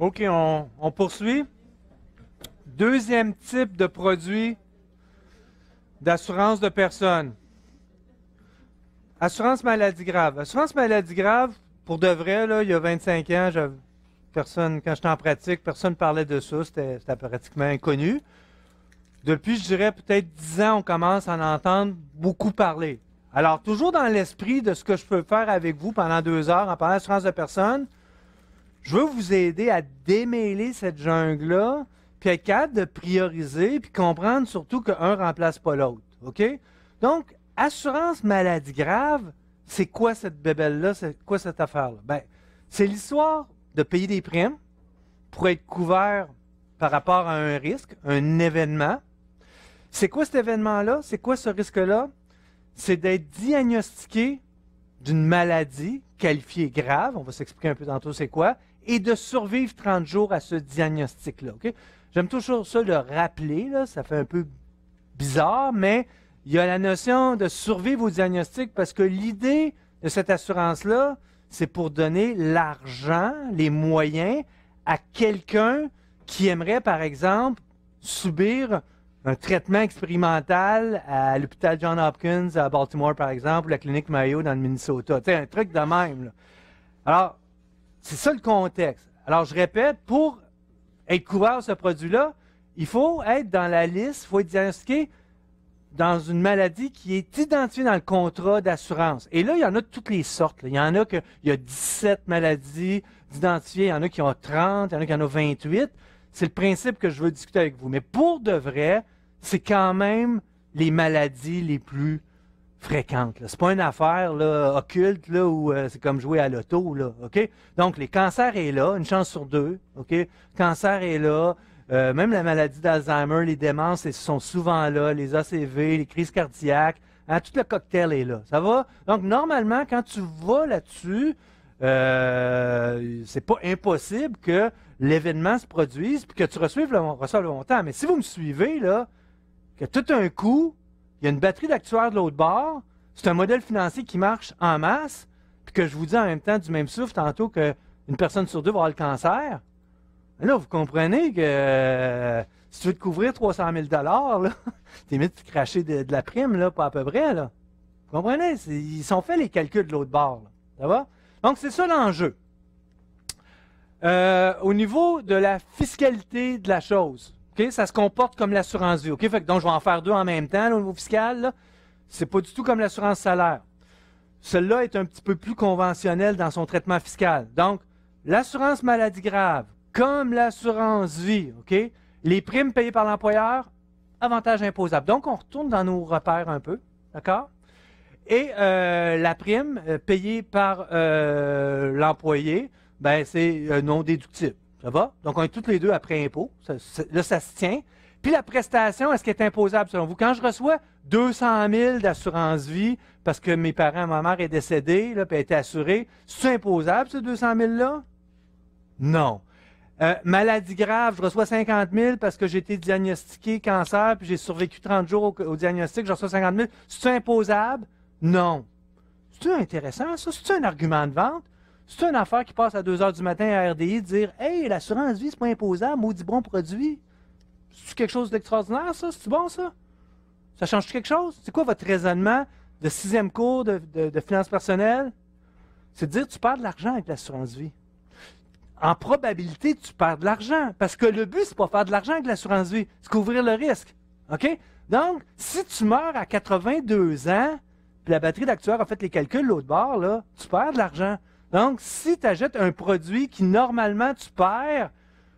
OK, on, poursuit. Deuxième type de produit d'assurance de personnes. Assurance maladie grave. Assurance maladie grave, pour de vrai, il y a 25 ans, personne, quand j'étais en pratique, personne ne parlait de ça. C'était pratiquement inconnu. Depuis, je dirais peut-être 10 ans, on commence à en entendre beaucoup parler. Alors, toujours dans l'esprit de ce que je peux faire avec vous pendant deux heures en parlant d'assurance de personnes, je veux vous aider à démêler cette jungle-là, puis être capable de prioriser, puis comprendre surtout qu'un remplace pas l'autre. OK? Donc, assurance maladie grave, c'est quoi cette bébelle-là? C'est quoi cette affaire-là? Ben, c'est l'histoire de payer des primes pour être couvert par rapport à un risque, un événement. C'est quoi cet événement-là? C'est quoi ce risque-là? C'est d'être diagnostiqué d'une maladie qualifiée grave, on va s'expliquer un peu tantôt c'est quoi, et de survivre 30 jours à ce diagnostic-là. J'aime toujours ça le rappeler, là, ça fait un peu bizarre, mais il y a la notion de survivre au diagnostic parce que l'idée de cette assurance-là, c'est pour donner l'argent, les moyens à quelqu'un qui aimerait, par exemple, subir un traitement expérimental à l'hôpital John Hopkins à Baltimore, par exemple, ou la clinique Mayo dans le Minnesota. C'est un truc de même. Alors, c'est ça le contexte. Alors, je répète, pour être couvert ce produit-là, il faut être dans la liste, il faut être diagnostiqué dans une maladie qui est identifiée dans le contrat d'assurance. Et là, il y en a de toutes les sortes. Il y en a que, il y a 17 maladies identifiées, il y en a qui ont 30, il y en a qui en ont 28. C'est le principe que je veux discuter avec vous. Mais pour de vrai, c'est quand même les maladies les plus fréquente. Ce n'est pas une affaire occulte là, où euh, c'est comme jouer à l'auto. Ok, Donc, les cancers est là, une chance sur deux. Ok, Cancer est là. Euh, même la maladie d'Alzheimer, les démences sont souvent là, les ACV, les crises cardiaques, hein, tout le cocktail est là. Ça va? Donc, normalement, quand tu vas là-dessus, euh, c'est pas impossible que l'événement se produise et que tu reçoives le, le montant. Mais si vous me suivez, là, que tout un coup, il y a une batterie d'actuaires de l'autre bord. C'est un modèle financier qui marche en masse. Puis que je vous dis en même temps, du même souffle, tantôt qu'une personne sur deux va avoir le cancer. Là, vous comprenez que euh, si tu veux te couvrir 300 000 tu t'es mis de cracher de, la prime, là, pas à peu près, là. Vous comprenez? Ils sont faits les calculs de l'autre bord, là. Ça va? Donc, c'est ça l'enjeu. Euh, au niveau de la fiscalité de la chose, ça se comporte comme l'assurance vie. donc, je vais en faire deux en même temps au niveau fiscal. Ce n'est pas du tout comme l'assurance salaire. Celle-là est un petit peu plus conventionnelle dans son traitement fiscal. Donc, l'assurance maladie grave, comme l'assurance vie, Les primes payées par l'employeur, avantage imposable. Donc, on retourne dans nos repères un peu, d'accord? Et euh, la prime euh, payée par euh, l'employé, ben, c'est non déductible. Donc, on est toutes les deux après impôt. là, ça se tient. Puis la prestation, est-ce qu'elle est imposable selon vous? Quand je reçois 200 000 d'assurance vie parce que mes parents, ma mère est décédée, là, puis elle était assurée, c'est imposable ces 200 000-là? Non. Euh, maladie grave, je reçois 50 000 parce que j'ai été diagnostiqué cancer, puis j'ai survécu 30 jours au, diagnostic, je reçois 50 000. C'est imposable? Non. C'est intéressant, ça? C'est un argument de vente? C'est une affaire qui passe à 2 h du matin à RDI, dire Hey, l'assurance vie, c'est pas imposable, maudit bon produit. C'est quelque chose d'extraordinaire, ça C'est bon, ça Ça change quelque chose C'est quoi votre raisonnement de sixième cours de, finances personnelles C'est de dire Tu perds de l'argent avec l'assurance vie. En probabilité, tu perds de l'argent. Parce que le but, c'est pas faire de l'argent avec l'assurance vie, c'est couvrir le risque. OK Donc, si tu meurs à 82 ans, puis la batterie d'actuaires a fait les calculs l'autre bord, là, tu perds de l'argent. Donc, si tu achètes un produit qui normalement tu perds,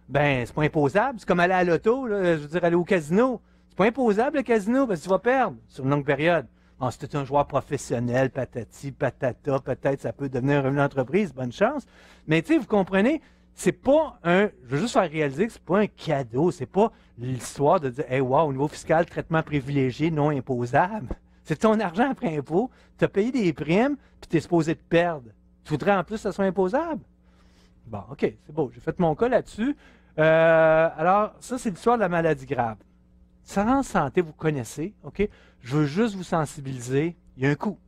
ben c'est pas imposable. C'est comme aller à l'auto, je veux dire aller au casino. C'est pas imposable le casino parce que tu vas perdre sur une longue période. Bon, si tu es un joueur professionnel, patati, patata, peut-être ça peut devenir un revenu d'entreprise. bonne chance. Mais tu sais, vous comprenez, c'est pas un. Je veux juste faire réaliser que c'est pas un cadeau. C'est pas l'histoire de dire Hey, wow, au niveau fiscal, traitement privilégié, non imposable. C'est ton argent après impôt. Tu as payé des primes, puis tu es supposé te perdre. Tu voudrais en plus que ce soit imposable? Bon, OK, c'est beau, j'ai fait mon cas là-dessus. Euh, alors, ça, c'est l'histoire de la maladie grave. En santé, vous connaissez, OK? Je veux juste vous sensibiliser. Il y a un coût.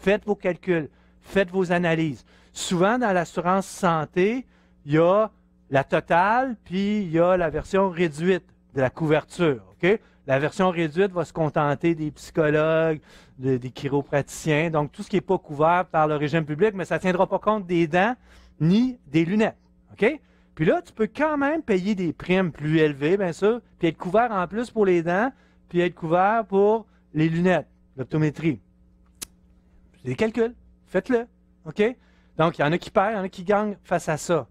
Faites vos calculs, faites vos analyses. Souvent, dans l'assurance santé, il y a la totale, puis il y a la version réduite de la couverture. ok? La version réduite va se contenter des psychologues, des chiropraticiens, donc tout ce qui n'est pas couvert par le régime public, mais ça ne tiendra pas compte des dents ni des lunettes. OK? Puis là, tu peux quand même payer des primes plus élevées, bien sûr, puis être couvert en plus pour les dents, puis être couvert pour les lunettes, l'optométrie. Les calculs, faites-le. OK? Donc, il y en a qui perdent, il y en a qui gagnent face à ça.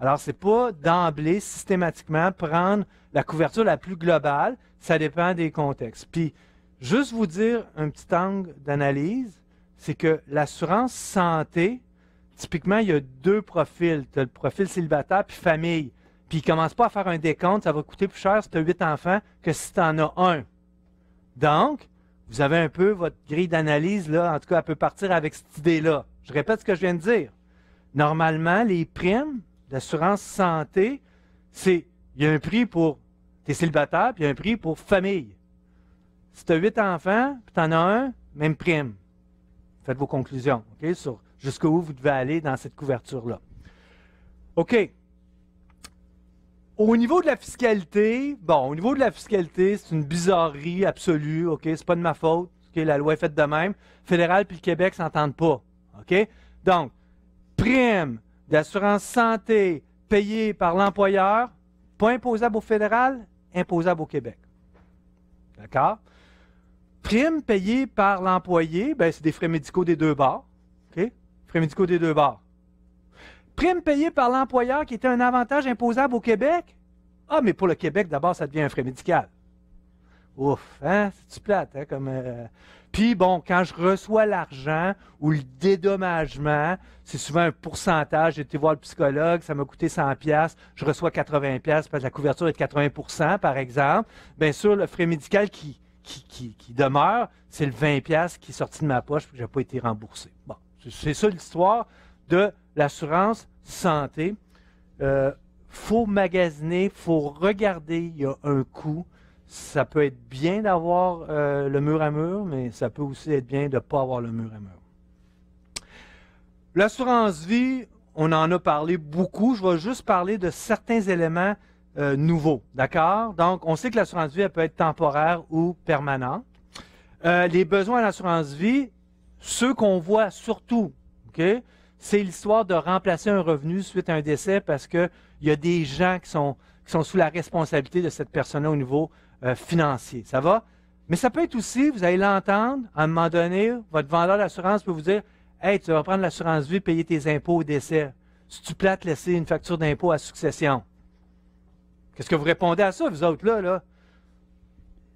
Alors, ce n'est pas d'emblée, systématiquement, prendre la couverture la plus globale. Ça dépend des contextes. Puis, juste vous dire un petit angle d'analyse, c'est que l'assurance santé, typiquement, il y a deux profils. Tu as le profil célibataire puis famille. Puis, ne commence pas à faire un décompte. Ça va coûter plus cher si tu as huit enfants que si tu en as un. Donc, vous avez un peu votre grille d'analyse, là. En tout cas, elle peut partir avec cette idée-là. Je répète ce que je viens de dire. Normalement, les primes, l'assurance santé, c'est il y a un prix pour tes célibataires, puis il y a un prix pour famille. Si tu as huit enfants, puis tu en as un, même prime. Faites vos conclusions, OK, sur jusqu'où vous devez aller dans cette couverture-là. OK. Au niveau de la fiscalité, bon, au niveau de la fiscalité, c'est une bizarrerie absolue, OK? C'est pas de ma faute, OK? La loi est faite de même. Fédéral puis le Québec s'entendent pas, OK? Donc, prime, d'assurance santé payée par l'employeur, pas imposable au fédéral, imposable au Québec. D'accord? Prime payée par l'employé, bien, c'est des frais médicaux des deux bords. OK? Frais médicaux des deux bords. Prime payée par l'employeur qui était un avantage imposable au Québec. Ah, mais pour le Québec, d'abord, ça devient un frais médical. Ouf, hein? C'est-tu plate, hein? Comme, euh, puis bon, quand je reçois l'argent ou le dédommagement, c'est souvent un pourcentage. J'ai été voir le psychologue, ça m'a coûté 100 je reçois 80 parce que la couverture est de 80 par exemple. Bien sûr, le frais médical qui, qui, qui, demeure, c'est le 20 qui est sorti de ma poche et que j'ai pas été remboursé. Bon, c'est ça l'histoire de l'assurance santé. Il euh, faut magasiner, faut regarder, il y a un coût ça peut être bien d'avoir euh, le mur à mur, mais ça peut aussi être bien de ne pas avoir le mur à mur. L'assurance vie, on en a parlé beaucoup. Je vais juste parler de certains éléments euh, nouveaux. D'accord? Donc, on sait que l'assurance vie, elle peut être temporaire ou permanente. Euh, les besoins à l'assurance vie, ceux qu'on voit surtout, OK, c'est l'histoire de remplacer un revenu suite à un décès parce qu'il y a des gens qui sont, qui sont sous la responsabilité de cette personne-là au niveau euh, financier. Ça va? Mais ça peut être aussi, vous allez l'entendre, à un moment donné, votre vendeur d'assurance peut vous dire Hey, tu vas prendre l'assurance vie, payer tes impôts au décès. Si tu plates, laisser une facture d'impôt à succession. Qu'est-ce que vous répondez à ça, vous autres, là? là?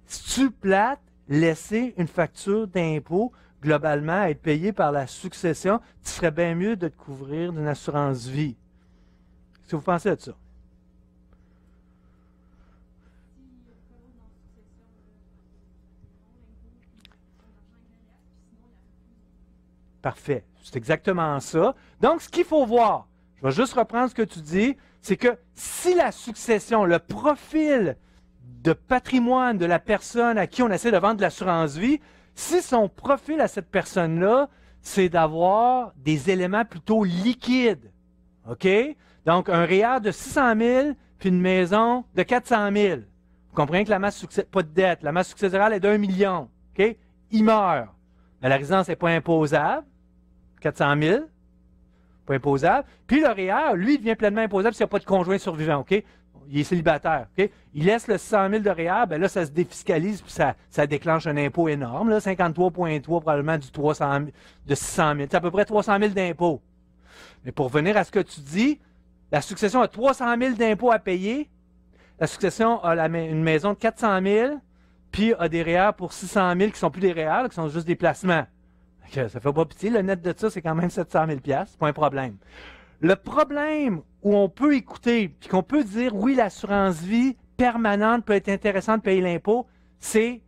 Si tu plates, laisser une facture d'impôt globalement à être payée par la succession, tu serais bien mieux de te couvrir d'une assurance vie. Qu'est-ce que vous pensez de ça? Parfait. C'est exactement ça. Donc, ce qu'il faut voir, je vais juste reprendre ce que tu dis, c'est que si la succession, le profil de patrimoine de la personne à qui on essaie de vendre l'assurance vie, si son profil à cette personne-là, c'est d'avoir des éléments plutôt liquides. OK? Donc, un REER de 600 000, puis une maison de 400 000. Vous comprenez que la masse, pas de dette, la masse successorale est d'un million. OK? Il meurt la résidence n'est pas imposable, 400 000, pas imposable. Puis le REER, lui, devient pleinement imposable s'il n'y a pas de conjoint survivant, OK? Il est célibataire, OK? Il laisse le 600 000 de REER, bien là, ça se défiscalise, puis ça, déclenche un impôt énorme, 53,3 probablement du 300 de 600 000. C'est à peu près 300 000 d'impôts. Mais pour venir à ce que tu dis, la succession a 300 000 d'impôts à payer, la succession a une maison de 400 000, puis a des REER pour 600 000 qui ne sont plus des REER, qui sont juste des placements. Ça ne fait pas pitié. Le net de ça, c'est quand même 700 000 point pas un problème. Le problème où on peut écouter, puis qu'on peut dire, oui, l'assurance vie permanente peut être intéressante de payer l'impôt, c'est,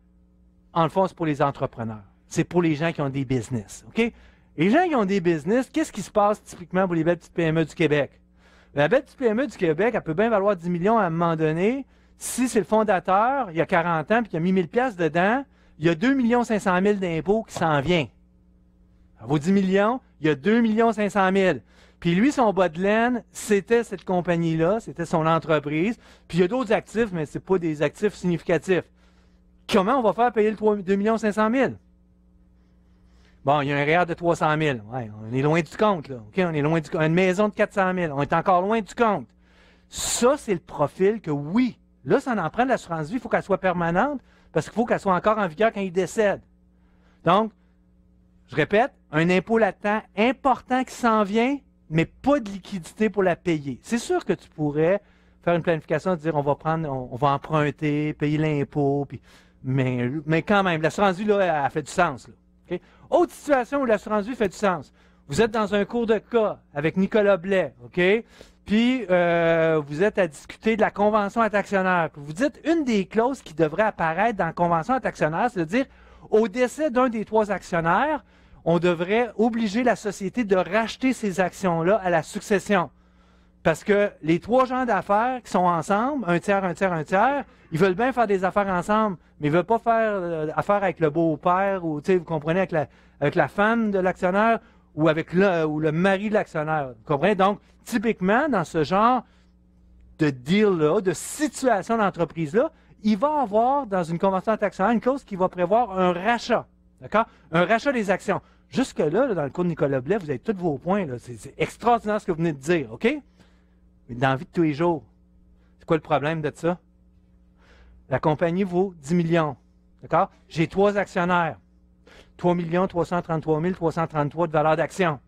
en le fond, c'est pour les entrepreneurs. C'est pour les gens qui ont des business. OK? Les gens qui ont des business, qu'est-ce qui se passe typiquement pour les belles petites PME du Québec? La belle petite PME du Québec, elle peut bien valoir 10 millions à un moment donné, si c'est le fondateur, il y a 40 ans, puis qu'il a mis 1000 pièces dedans, il y a 2 500 000 d'impôts qui s'en vient. Ça vaut 10 millions, il y a 2 500 000. Puis lui, son bas de laine, c'était cette compagnie-là, c'était son entreprise. Puis il y a d'autres actifs, mais ce pas des actifs significatifs. Comment on va faire payer le 2 500 000? Bon, il y a un REER de 300 000. on est loin du compte, là. On est loin du compte. Une maison de 400 000. On est encore loin du compte. Ça, c'est le profil que, oui, Là, ça en prend l'assurance vie. Il faut qu'elle soit permanente parce qu'il faut qu'elle soit encore en vigueur quand il décède. Donc, je répète, un impôt latent important qui s'en vient, mais pas de liquidité pour la payer. C'est sûr que tu pourrais faire une planification, dire on va prendre, on, va emprunter, payer l'impôt, puis, mais, mais quand même, l'assurance vie, là, elle fait du sens. Autre situation où l'assurance vie fait du sens. Vous êtes dans un cours de cas avec Nicolas Blais, OK? puis euh, vous êtes à discuter de la convention à actionnaire. Vous dites une des clauses qui devrait apparaître dans la convention actionnaire, c'est de dire au décès d'un des trois actionnaires, on devrait obliger la société de racheter ces actions-là à la succession. Parce que les trois gens d'affaires qui sont ensemble, un tiers, un tiers, un tiers, ils veulent bien faire des affaires ensemble, mais ils veulent pas faire euh, affaire avec le beau-père ou, tu sais, vous comprenez, avec la femme de l'actionnaire ou avec le, mari de l'actionnaire. Vous comprenez? Donc, typiquement, dans ce genre de deal-là, de situation d'entreprise-là, il va avoir dans une convention d'actionnaire une clause qui va prévoir un rachat. D'accord? Un rachat des actions. Jusque-là, dans le cours de Nicolas Blais, vous avez tous vos points. C'est extraordinaire ce que vous venez de dire, OK? Mais dans la vie de tous les jours, c'est quoi le problème de ça? La compagnie vaut 10 millions. D'accord? J'ai trois actionnaires. 3 333 333 de valeur d'action.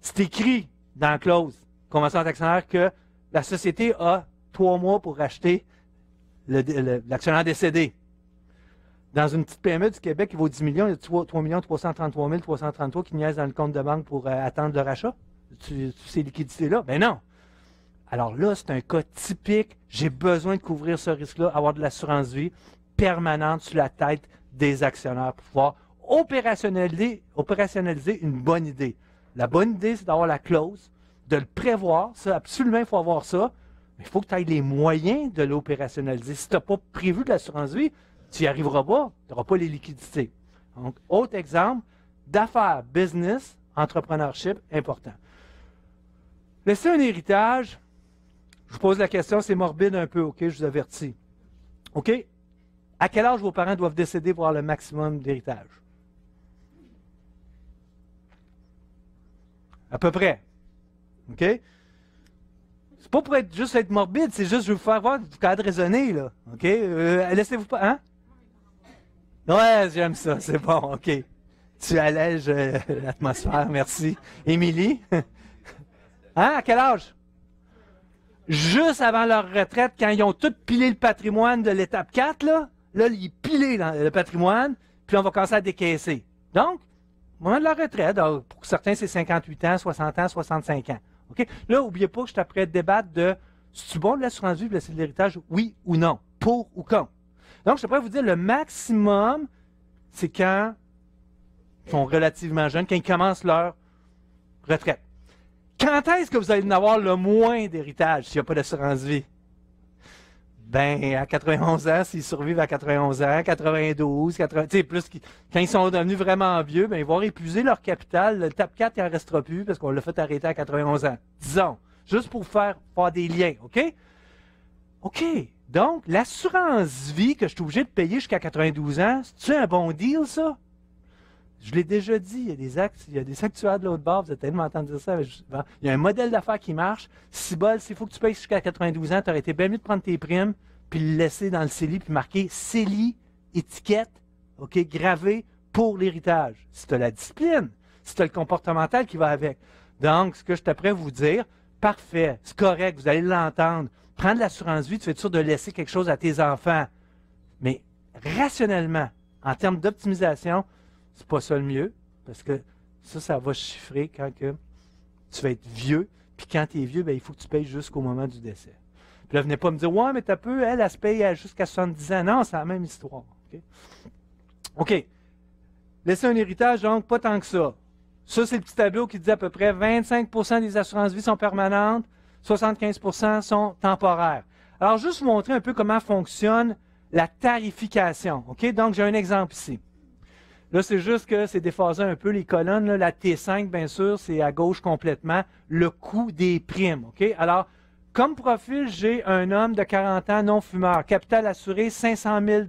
C'est écrit dans la clause convention d'actionnaire que la société a trois mois pour acheter l'actionnaire décédé. Dans une petite PME du Québec qui vaut 10 millions, il y a 3, 333 333 qui niaisent dans le compte de banque pour euh, attendre le rachat, Tu, ces liquidités-là? Mais ben non! Alors là, c'est un cas typique. J'ai besoin de couvrir ce risque-là, avoir de l'assurance vie permanente sur la tête des actionnaires pour pouvoir opérationnaliser, une bonne idée. La bonne idée, c'est d'avoir la clause, de le prévoir. Ça, absolument, il faut avoir ça. Mais il faut que tu aies les moyens de l'opérationnaliser. Si tu n'as pas prévu de l'assurance vie, tu n'y arriveras pas. Tu n'auras pas les liquidités. Donc, autre exemple d'affaires, business, entrepreneurship, important. Laissez un héritage, je vous pose la question, c'est morbide un peu, OK, je vous avertis. OK? À quel âge vos parents doivent décéder pour avoir le maximum d'héritage? À peu près. OK? C'est pas pour être, juste être morbide, c'est juste je veux vous faire voir du cadre raisonné, là. OK? Euh, laissez-vous pas. Hein? Ouais, j'aime ça, c'est bon, OK. Tu allèges euh, l'atmosphère, merci. Émilie? Hein? À quel âge? Juste avant leur retraite, quand ils ont tout pilé le patrimoine de l'étape 4, là, là, ils pilaient le patrimoine, puis on va commencer à décaisser. Donc, au moment de la retraite, pour certains, c'est 58 ans, 60 ans, 65 ans. OK? Là, n'oubliez pas que je suis après débattre de c'est-tu bon de l'assurance vie de laisser l'héritage, oui ou non, pour ou contre. Donc, je suis vous dire le maximum, c'est quand ils sont relativement jeunes, quand ils commencent leur retraite. Quand est-ce que vous allez en avoir le moins d'héritage s'il n'y a pas d'assurance vie? ben, à 91 ans, s'ils survivent à 91 ans, 92, 80, tu plus quand ils sont devenus vraiment vieux, ben, ils vont épuiser leur capital. Le TAP 4, il n'en restera plus parce qu'on l'a fait arrêter à 91 ans. Disons. Juste pour faire, faire des liens, OK? OK. Donc, l'assurance vie que je suis obligé de payer jusqu'à 92 ans, c'est-tu un bon deal, ça? Je l'ai déjà dit, il y a des actes, il y a des actuaires de l'autre bord, vous êtes tellement entendu dire ça. il y a un modèle d'affaires qui marche. Si bol, s'il faut que tu payes jusqu'à 92 ans, tu aurais été bien mieux de prendre tes primes, puis le laisser dans le CELI, puis marquer CELI, étiquette, OK, gravé pour l'héritage. Si tu as la discipline, si tu as le comportemental qui va avec. Donc, ce que je t'apprends à vous dire, parfait, c'est correct, vous allez l'entendre. Prendre l'assurance vie, tu es sûr de laisser quelque chose à tes enfants. Mais rationnellement, en termes d'optimisation, c'est pas ça le mieux, parce que ça, ça va chiffrer quand tu vas être vieux. Puis quand tu es vieux, bien, il faut que tu payes jusqu'au moment du décès. Puis là, venez pas me dire, ouais, mais t'as peu, elle, elle se paye jusqu'à 70 ans. Non, c'est la même histoire. OK? OK. Laisser un héritage, donc, pas tant que ça. Ça, c'est le petit tableau qui dit à peu près 25 des assurances-vie sont permanentes, 75 sont temporaires. Alors, juste vous montrer un peu comment fonctionne la tarification. OK? Donc, j'ai un exemple ici. Là, c'est juste que c'est déphasé un peu les colonnes. la T5, bien sûr, c'est à gauche complètement le coût des primes. OK? Alors, comme profil, j'ai un homme de 40 ans non fumeur, capital assuré 500 000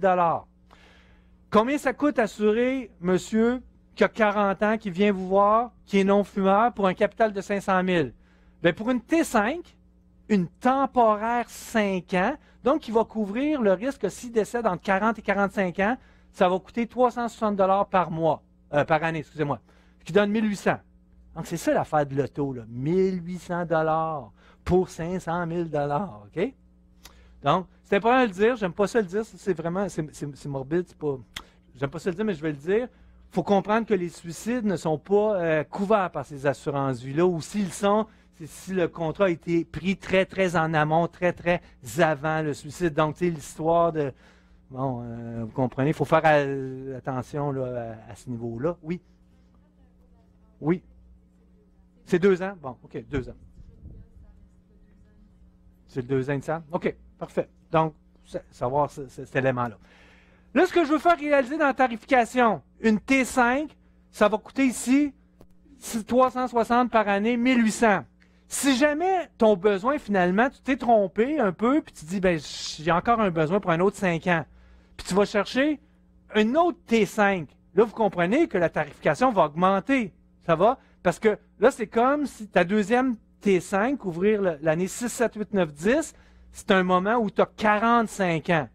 Combien ça coûte assurer, monsieur, qui a 40 ans, qui vient vous voir, qui est non fumeur, pour un capital de 500 000? Ben, pour une T5, une temporaire 5 ans, donc qui va couvrir le risque s'il décède entre 40 et 45 ans, ça va coûter 360 dollars par mois, euh, par année, excusez-moi, ce qui donne 1800. Donc, c'est ça l'affaire de l'auto, 1800 dollars pour 500 000 dollars, OK? Donc, c'est important de le dire, j'aime pas ça le dire, c'est vraiment, c'est morbide, c'est pas, j'aime pas ça le dire, mais je vais le dire. Il faut comprendre que les suicides ne sont pas euh, couverts par ces assurances-là, ou s'ils sont, c'est si le contrat a été pris très, très en amont, très, très avant le suicide. Donc, tu sais, l'histoire de, Bon, euh, vous comprenez, il faut faire attention à, ce niveau-là. Oui. Oui. C'est deux ans? Bon, OK, deux ans. C'est le deux ans de ça? OK, parfait. Donc, savoir cet élément-là. Là, ce que je veux faire réaliser dans la tarification, une T5, ça va coûter ici 360 par année, 1800. Si jamais ton besoin, finalement, tu t'es trompé un peu, puis tu dis, ben, j'ai encore un besoin pour un autre cinq ans, puis tu vas chercher un autre T5. Là, vous comprenez que la tarification va augmenter. Ça va? Parce que là, c'est comme si ta deuxième T5, ouvrir l'année 6, 7, 8, 9, 10, c'est un moment où tu as 45 ans.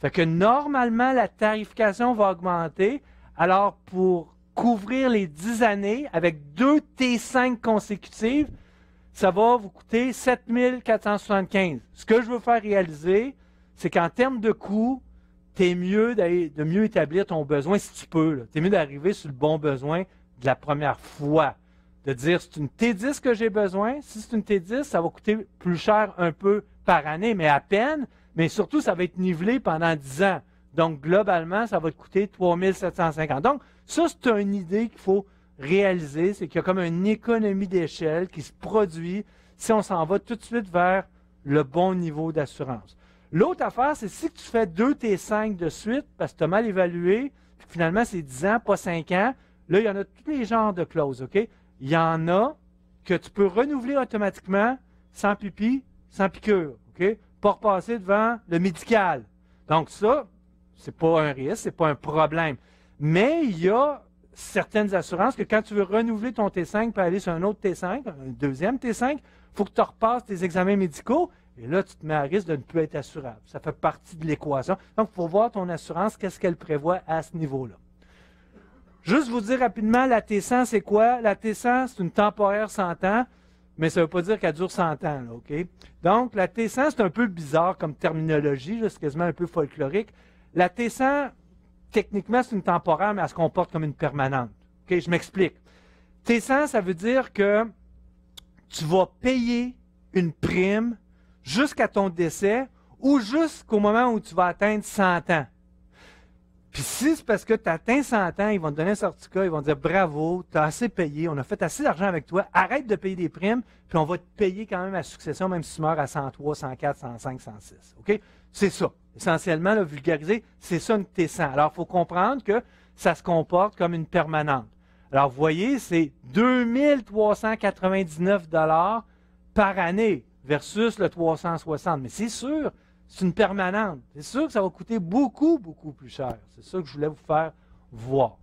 Fait que normalement, la tarification va augmenter. Alors, pour couvrir les 10 années avec deux T5 consécutives, ça va vous coûter 7475. Ce que je veux faire réaliser, c'est qu'en termes de coût, t'es mieux de mieux établir ton besoin si tu peux. Tu es mieux d'arriver sur le bon besoin de la première fois. De dire, c'est une T10 que j'ai besoin. Si c'est une T10, ça va coûter plus cher un peu par année, mais à peine. Mais surtout, ça va être nivelé pendant 10 ans. Donc, globalement, ça va te coûter 3750. Donc, ça, c'est une idée qu'il faut réaliser. C'est qu'il y a comme une économie d'échelle qui se produit si on s'en va tout de suite vers le bon niveau d'assurance. L'autre affaire, c'est si tu fais deux T5 de suite parce que tu as mal évalué, finalement c'est 10 ans, pas 5 ans, là, il y en a tous les genres de clauses, OK? Il y en a que tu peux renouveler automatiquement sans pipi, sans piqûre, OK? Pour repasser devant le médical. Donc ça, c'est pas un risque, c'est pas un problème. Mais il y a certaines assurances que quand tu veux renouveler ton T5 pour aller sur un autre T5, un deuxième T5, il faut que tu repasses tes examens médicaux et là, tu te mets à risque de ne plus être assurable. Ça fait partie de l'équation. Donc, il faut voir ton assurance, qu'est-ce qu'elle prévoit à ce niveau-là. Juste vous dire rapidement, la T100, c'est quoi? La T100, c'est une temporaire 100 ans, mais ça ne veut pas dire qu'elle dure 100 ans. Donc, la T100, c'est un peu bizarre comme terminologie, c'est quasiment un peu folklorique. La T100, techniquement, c'est une temporaire, mais elle se comporte comme une permanente. Ok, Je m'explique. T100, ça veut dire que tu vas payer une prime jusqu'à ton décès ou jusqu'au moment où tu vas atteindre 100 ans. Puis si c'est parce que tu as atteint 100 ans, ils vont te donner un certificat, ils vont dire bravo, tu as assez payé, on a fait assez d'argent avec toi, arrête de payer des primes, puis on va te payer quand même à succession, même si tu meurs à 103, 104, 105, 106. C'est ça. Essentiellement, le vulgariser, c'est ça une T100. Alors, il faut comprendre que ça se comporte comme une permanente. Alors, vous voyez, c'est 2399 par année versus le 360. Mais c'est sûr, c'est une permanente. C'est sûr que ça va coûter beaucoup, beaucoup plus cher. C'est ça que je voulais vous faire voir.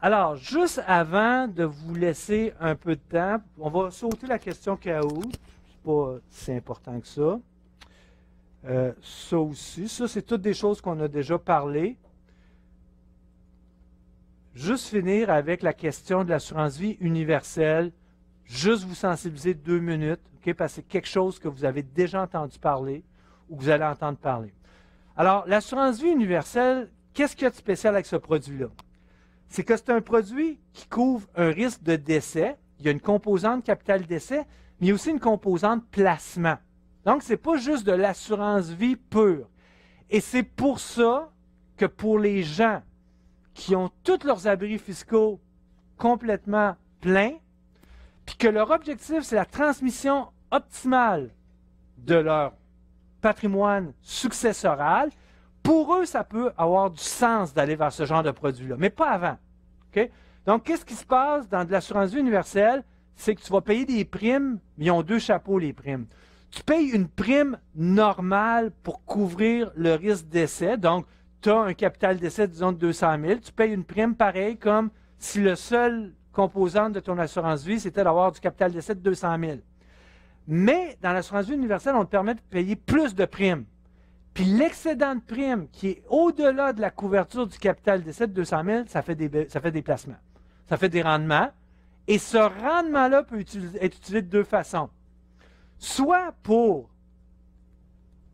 Alors, juste avant de vous laisser un peu de temps, on va sauter la question chaos. C'est pas si important que ça. Euh, ça aussi, ça, c'est toutes des choses qu'on a déjà parlé. Juste finir avec la question de l'assurance vie universelle juste vous sensibiliser deux minutes, parce que c'est quelque chose que vous avez déjà entendu parler ou que vous allez entendre parler. Alors, l'assurance vie universelle, qu'est-ce qu'il y a de spécial avec ce produit-là? C'est que c'est un produit qui couvre un risque de décès. Il y a une composante capital décès, mais il y a aussi une composante placement. Donc, ce n'est pas juste de l'assurance vie pure. Et c'est pour ça que pour les gens qui ont tous leurs abris fiscaux complètement pleins, puis que leur objectif, c'est la transmission optimale de leur patrimoine successoral, pour eux, ça peut avoir du sens d'aller vers ce genre de produit-là, mais pas avant. Donc, qu'est-ce qui se passe dans de l'assurance vie universelle? C'est que tu vas payer des primes, mais ils ont deux chapeaux, les primes. Tu payes une prime normale pour couvrir le risque d'essai. Donc, tu as un capital d'essai, disons, de 200 000. Tu payes une prime pareille comme si le seul composante de ton assurance vie, c'était d'avoir du capital d'essai de 200 000. Mais dans l'assurance vie universelle, on te permet de payer plus de primes. Puis l'excédent de primes qui est au-delà de la couverture du capital d'essai de 200 000, ça fait, des, ça fait des placements. Ça fait des rendements. Et ce rendement-là peut être utilisé de deux façons. Soit pour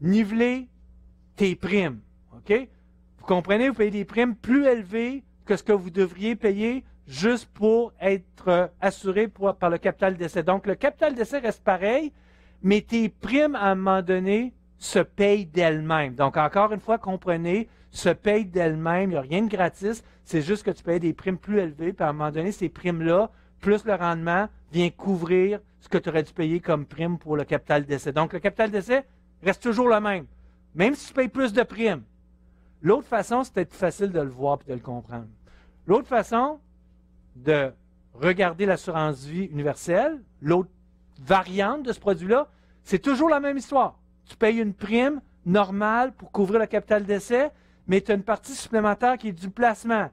niveler tes primes. OK? Vous comprenez, vous payez des primes plus élevées que ce que vous devriez payer juste pour être euh, assuré par le capital d'essai. Donc, le capital d'essai reste pareil, mais tes primes, à un moment donné, se payent d'elles-mêmes. Donc, encore une fois, comprenez, se payent d'elles-mêmes. Il n'y a rien de gratis. C'est juste que tu payes des primes plus élevées. Puis, à un moment donné, ces primes-là, plus le rendement, vient couvrir ce que tu aurais dû payer comme prime pour le capital d'essai. Donc, le capital d'essai reste toujours le même, même si tu payes plus de primes. L'autre façon, c'est peut-être facile de le voir et de le comprendre. L'autre façon, de regarder l'assurance vie universelle, l'autre variante de ce produit-là, c'est toujours la même histoire. Tu payes une prime normale pour couvrir le capital d'essai, mais tu as une partie supplémentaire qui est du placement.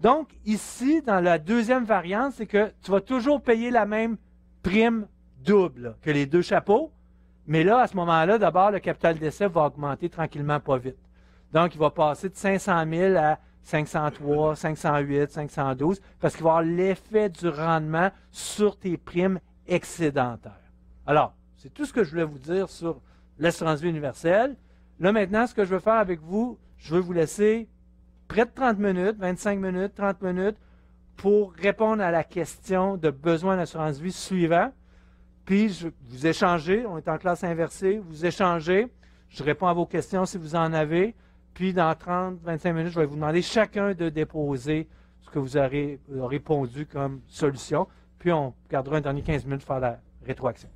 Donc, ici, dans la deuxième variante, c'est que tu vas toujours payer la même prime double que les deux chapeaux, mais là, à ce moment-là, d'abord, le capital d'essai va augmenter tranquillement, pas vite. Donc, il va passer de 500 000 à 503, 508, 512, parce qu'il va y avoir l'effet du rendement sur tes primes excédentaires. Alors, c'est tout ce que je voulais vous dire sur l'assurance vie universelle. Là, maintenant, ce que je veux faire avec vous, je veux vous laisser près de 30 minutes, 25 minutes, 30 minutes, pour répondre à la question de besoin d'assurance vie suivant. Puis, je, vous échangez, on est en classe inversée, vous échangez, je réponds à vos questions si vous en avez. Puis dans 30-25 minutes, je vais vous demander chacun de déposer ce que vous aurez euh, répondu comme solution. Puis on gardera un dernier 15 minutes pour faire la rétroaction.